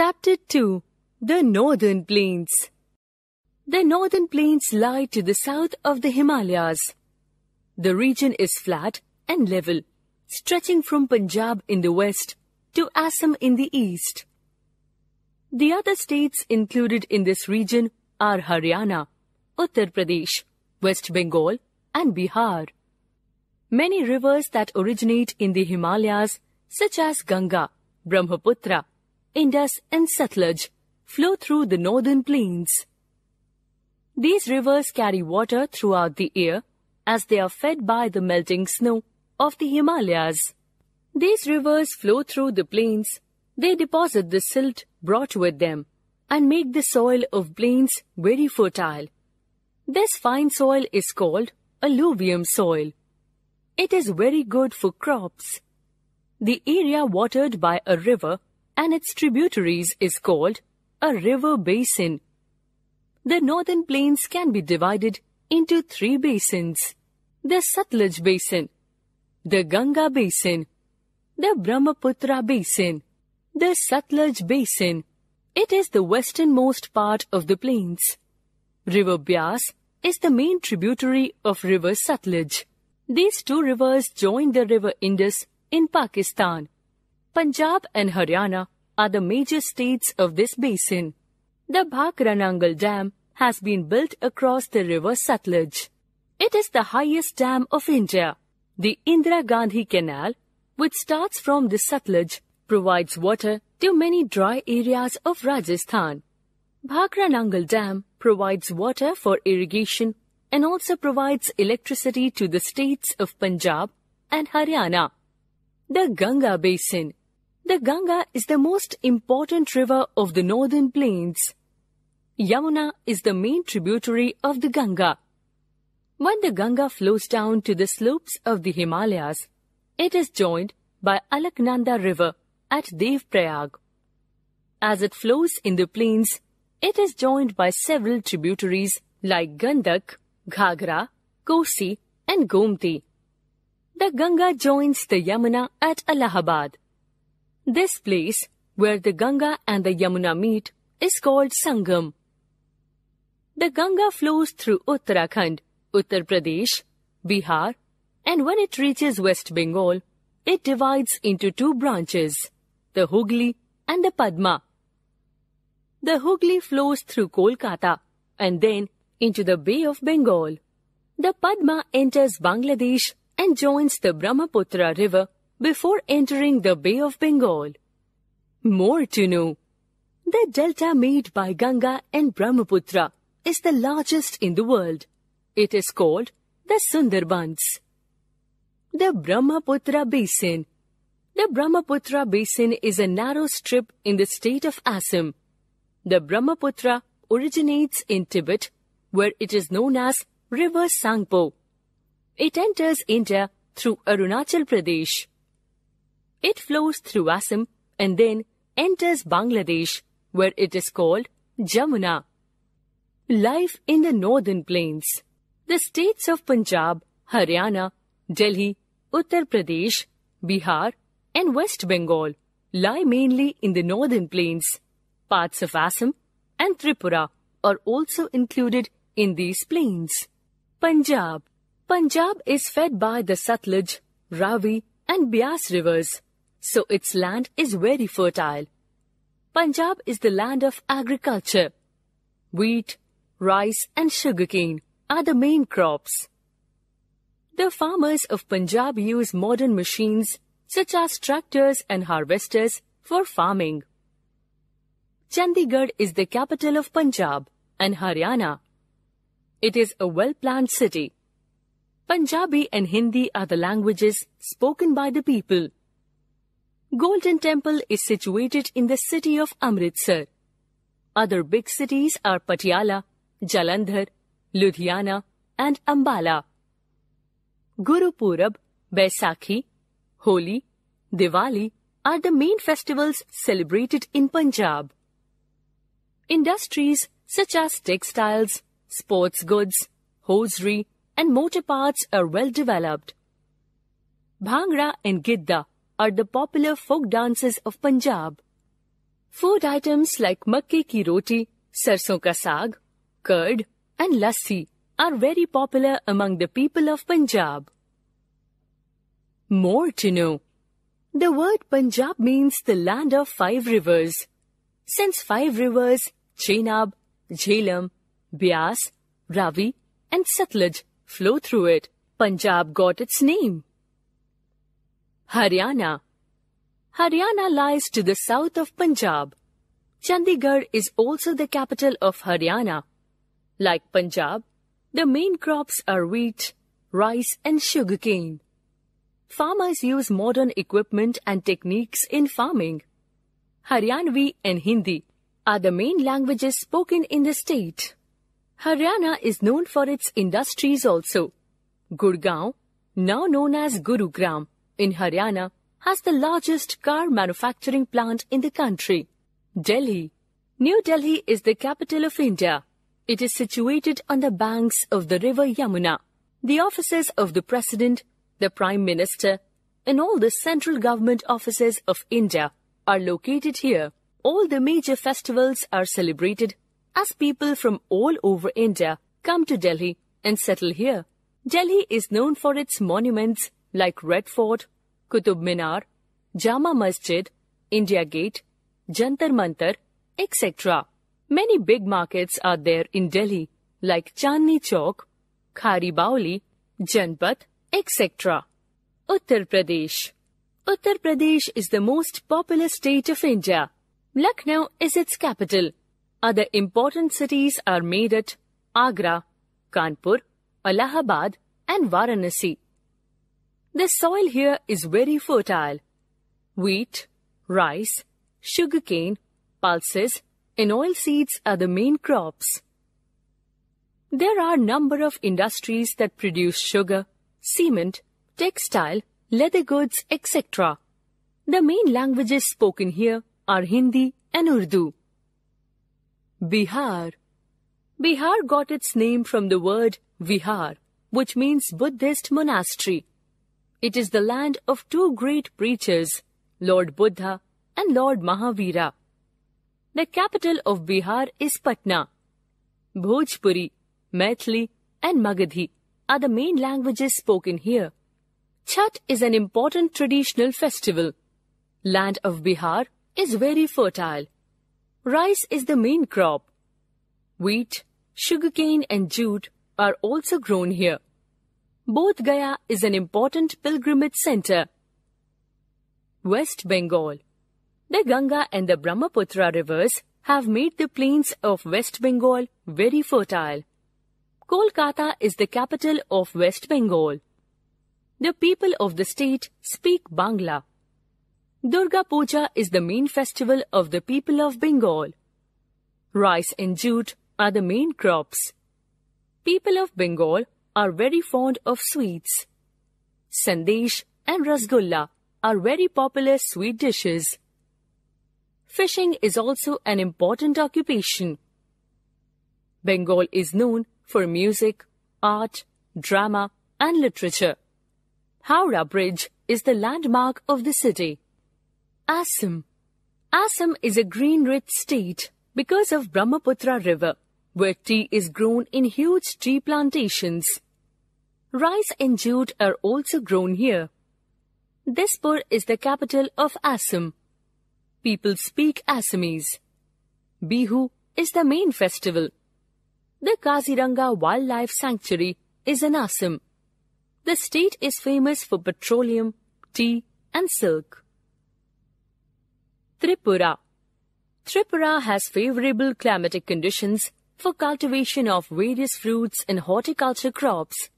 Chapter 2 The Northern Plains The Northern Plains lie to the south of the Himalayas. The region is flat and level, stretching from Punjab in the west to Assam in the east. The other states included in this region are Haryana, Uttar Pradesh, West Bengal, and Bihar. Many rivers that originate in the Himalayas, such as Ganga, Brahmaputra, Indus and Sutlej flow through the northern plains. These rivers carry water throughout the year as they are fed by the melting snow of the Himalayas. These rivers flow through the plains. They deposit the silt brought with them and make the soil of plains very fertile. This fine soil is called alluvium soil. It is very good for crops. The area watered by a river and its tributaries is called a river basin. The northern plains can be divided into three basins. The Satluj Basin, the Ganga Basin, the Brahmaputra Basin, the Satluj Basin. It is the westernmost part of the plains. River Bias is the main tributary of River Satluj. These two rivers join the river Indus in Pakistan. Punjab and Haryana are the major states of this basin. The Bhakranangal Dam has been built across the river Satluj. It is the highest dam of India. The Indira Gandhi Canal, which starts from the Satluj, provides water to many dry areas of Rajasthan. Bhakranangal Dam provides water for irrigation and also provides electricity to the states of Punjab and Haryana. The Ganga Basin the Ganga is the most important river of the northern plains. Yamuna is the main tributary of the Ganga. When the Ganga flows down to the slopes of the Himalayas, it is joined by Alaknanda River at Devprayag. As it flows in the plains, it is joined by several tributaries like Gandak, Ghagra, Kosi, and Gomti. The Ganga joins the Yamuna at Allahabad. This place, where the Ganga and the Yamuna meet, is called Sangam. The Ganga flows through Uttarakhand, Uttar Pradesh, Bihar, and when it reaches West Bengal, it divides into two branches, the Hooghly and the Padma. The Hooghly flows through Kolkata and then into the Bay of Bengal. The Padma enters Bangladesh and joins the Brahmaputra River before entering the Bay of Bengal. More to know. The delta made by Ganga and Brahmaputra is the largest in the world. It is called the Sundarbans. The Brahmaputra Basin. The Brahmaputra Basin is a narrow strip in the state of Assam. The Brahmaputra originates in Tibet, where it is known as River Sangpo. It enters India through Arunachal Pradesh. It flows through Assam and then enters Bangladesh, where it is called Jamuna. Life in the northern plains. The states of Punjab, Haryana, Delhi, Uttar Pradesh, Bihar, and West Bengal lie mainly in the northern plains. Parts of Assam and Tripura are also included in these plains. Punjab. Punjab is fed by the Satluj, Ravi, and Bias rivers so its land is very fertile. Punjab is the land of agriculture. Wheat, rice and sugarcane are the main crops. The farmers of Punjab use modern machines such as tractors and harvesters for farming. Chandigarh is the capital of Punjab and Haryana. It is a well-planned city. Punjabi and Hindi are the languages spoken by the people. Golden Temple is situated in the city of Amritsar. Other big cities are Patiala, Jalandhar, Ludhiana, and Ambala. Guru Purab, Baisakhi, Holi, Diwali are the main festivals celebrated in Punjab. Industries such as textiles, sports goods, hosiery, and motor parts are well developed. Bhangra and Gidda are the popular folk dances of Punjab. Food items like makke ki roti, sarson ka saag, curd, and lassi are very popular among the people of Punjab. More to know. The word Punjab means the land of five rivers. Since five rivers, Chenab, Jhelum, Bias, Ravi, and Satluj flow through it, Punjab got its name. Haryana Haryana lies to the south of Punjab. Chandigarh is also the capital of Haryana. Like Punjab, the main crops are wheat, rice and sugarcane. Farmers use modern equipment and techniques in farming. Haryanvi and Hindi are the main languages spoken in the state. Haryana is known for its industries also. Gurgaon, now known as Gurugram, in Haryana has the largest car manufacturing plant in the country, Delhi. New Delhi is the capital of India. It is situated on the banks of the river Yamuna. The offices of the President, the Prime Minister, and all the central government offices of India are located here. All the major festivals are celebrated as people from all over India come to Delhi and settle here. Delhi is known for its monuments like Red Fort, Qutub Minar, Jama Masjid, India Gate, Jantar Mantar, etc. Many big markets are there in Delhi, like Chandni Chowk, Khari Baoli, Janpath, etc. Uttar Pradesh Uttar Pradesh is the most populous state of India. Lucknow is its capital. Other important cities are Meerut, Agra, Kanpur, Allahabad and Varanasi. The soil here is very fertile. Wheat, rice, sugarcane, pulses, and oilseeds are the main crops. There are a number of industries that produce sugar, cement, textile, leather goods, etc. The main languages spoken here are Hindi and Urdu. Bihar Bihar got its name from the word Vihar, which means Buddhist monastery. It is the land of two great preachers, Lord Buddha and Lord Mahavira. The capital of Bihar is Patna. Bhojpuri, Maithili, and Magadhi are the main languages spoken here. Chhat is an important traditional festival. Land of Bihar is very fertile. Rice is the main crop. Wheat, sugarcane and jute are also grown here. Bodh Gaya is an important pilgrimage center. West Bengal The Ganga and the Brahmaputra rivers have made the plains of West Bengal very fertile. Kolkata is the capital of West Bengal. The people of the state speak Bangla. Durga Puja is the main festival of the people of Bengal. Rice and jute are the main crops. People of Bengal are very fond of sweets. Sandesh and rasgulla are very popular sweet dishes. Fishing is also an important occupation. Bengal is known for music, art, drama and literature. Howrah Bridge is the landmark of the city. Assam Assam is a green-rich state because of Brahmaputra river, where tea is grown in huge tea plantations. Rice and jute are also grown here. Dispur is the capital of Assam. People speak Assamese. Bihu is the main festival. The Kaziranga Wildlife Sanctuary is in Assam. The state is famous for petroleum, tea, and silk. Tripura Tripura has favorable climatic conditions for cultivation of various fruits and horticulture crops.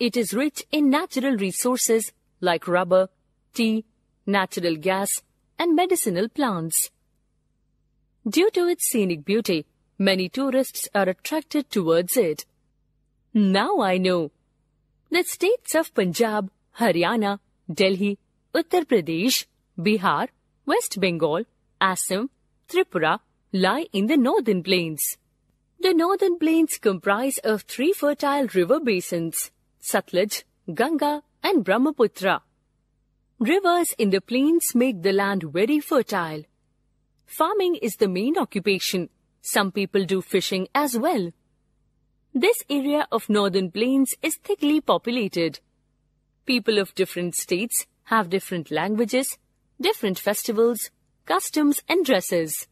It is rich in natural resources like rubber, tea, natural gas, and medicinal plants. Due to its scenic beauty, many tourists are attracted towards it. Now I know. The states of Punjab, Haryana, Delhi, Uttar Pradesh, Bihar, West Bengal, Assam, Tripura lie in the northern plains. The northern plains comprise of three fertile river basins. Satluj, Ganga, and Brahmaputra. Rivers in the plains make the land very fertile. Farming is the main occupation. Some people do fishing as well. This area of northern plains is thickly populated. People of different states have different languages, different festivals, customs and dresses.